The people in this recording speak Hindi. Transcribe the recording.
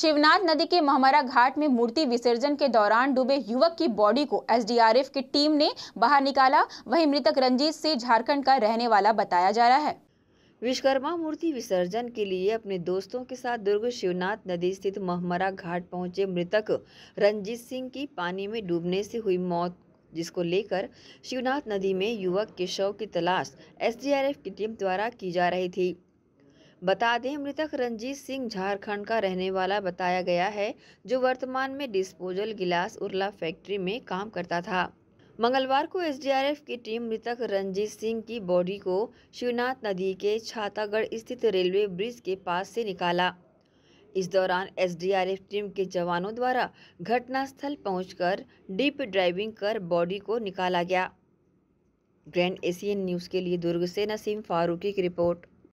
शिवनाथ नदी के महमरा घाट में मूर्ति विसर्जन के दौरान डूबे युवक की बॉडी को एसडीआरएफ की टीम ने बाहर निकाला वहीं मृतक रंजीत से झारखंड का रहने वाला बताया जा रहा है विश्वकर्मा मूर्ति विसर्जन के लिए अपने दोस्तों के साथ दुर्ग शिवनाथ नदी स्थित महमरा घाट पहुंचे मृतक रंजीत सिंह की पानी में डूबने से हुई मौत जिसको लेकर शिवनाथ नदी में युवक के शव की तलाश एसडीआरएफ की टीम द्वारा की जा रही थी बता दें मृतक रंजीत सिंह झारखंड का रहने वाला बताया गया है जो वर्तमान में डिस्पोजल गिलास उर्ला फैक्ट्री में काम करता था मंगलवार को एसडीआरएफ की टीम मृतक रंजीत सिंह की बॉडी को शिवनाथ नदी के छातागढ़ स्थित रेलवे ब्रिज के पास से निकाला इस दौरान एसडीआरएफ टीम के जवानों द्वारा घटनास्थल पहुंचकर डीप ड्राइविंग कर बॉडी को निकाला गया ग्रैंड एशियन न्यूज़ के लिए दुर्ग से नसीम फारूकी की रिपोर्ट